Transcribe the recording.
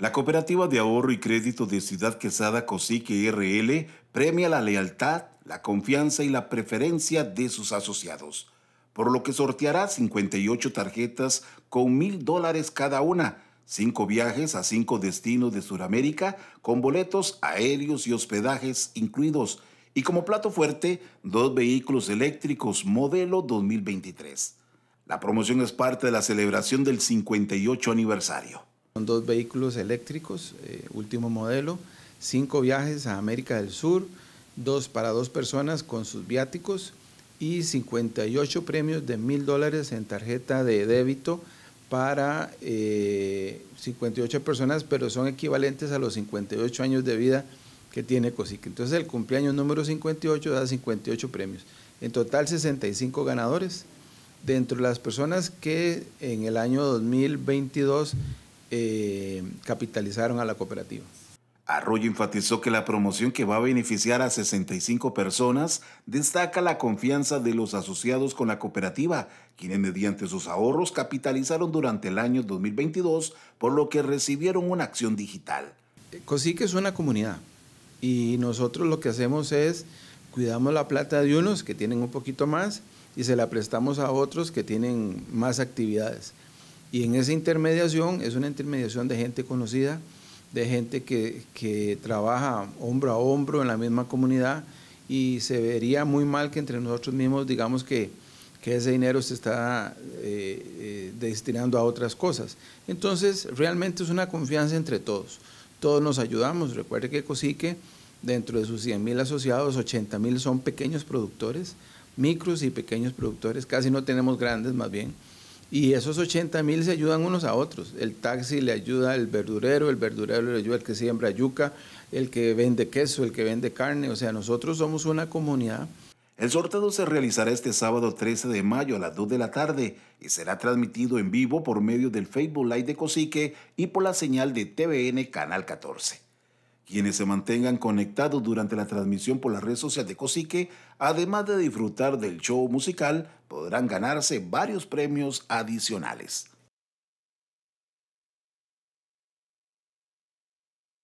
La Cooperativa de Ahorro y Crédito de Ciudad Quesada Cosique RL premia la lealtad, la confianza y la preferencia de sus asociados, por lo que sorteará 58 tarjetas con mil dólares cada una, cinco viajes a cinco destinos de Sudamérica con boletos aéreos y hospedajes incluidos, y como plato fuerte, dos vehículos eléctricos modelo 2023. La promoción es parte de la celebración del 58 aniversario dos vehículos eléctricos, eh, último modelo, cinco viajes a América del Sur, dos para dos personas con sus viáticos y 58 premios de mil dólares en tarjeta de débito para 58 eh, personas, pero son equivalentes a los 58 años de vida que tiene COSIC. Entonces el cumpleaños número 58 da 58 premios. En total 65 ganadores. Dentro de las personas que en el año 2022 eh, capitalizaron a la cooperativa. Arroyo enfatizó que la promoción que va a beneficiar a 65 personas destaca la confianza de los asociados con la cooperativa, quienes mediante sus ahorros capitalizaron durante el año 2022, por lo que recibieron una acción digital. Cosique es una comunidad y nosotros lo que hacemos es cuidamos la plata de unos que tienen un poquito más y se la prestamos a otros que tienen más actividades. Y en esa intermediación es una intermediación de gente conocida, de gente que, trabaja hombro a hombro en la misma comunidad y se vería muy mal que entre nosotros mismos digamos que, ese dinero se está eh, eh, destinando a otras cosas. Entonces, realmente es una confianza entre todos. Todos nos ayudamos. Recuerde que Cosique, dentro de sus 100 mil asociados, 80 mil son pequeños productores, micros y pequeños productores. Casi no tenemos grandes, más bien. Y esos 80 mil se ayudan unos a otros. El taxi le ayuda al verdurero, el verdurero le ayuda al que siembra yuca, el que vende queso, el que vende carne. O sea, nosotros somos una comunidad. El sorteo se realizará este sábado 13 de mayo a las 2 de la tarde y será transmitido en vivo por medio del Facebook Live de Cosique y por la señal de TVN Canal 14. Quienes se mantengan conectados durante la transmisión por las redes sociales de Cosique, además de disfrutar del show musical, podrán ganarse varios premios adicionales.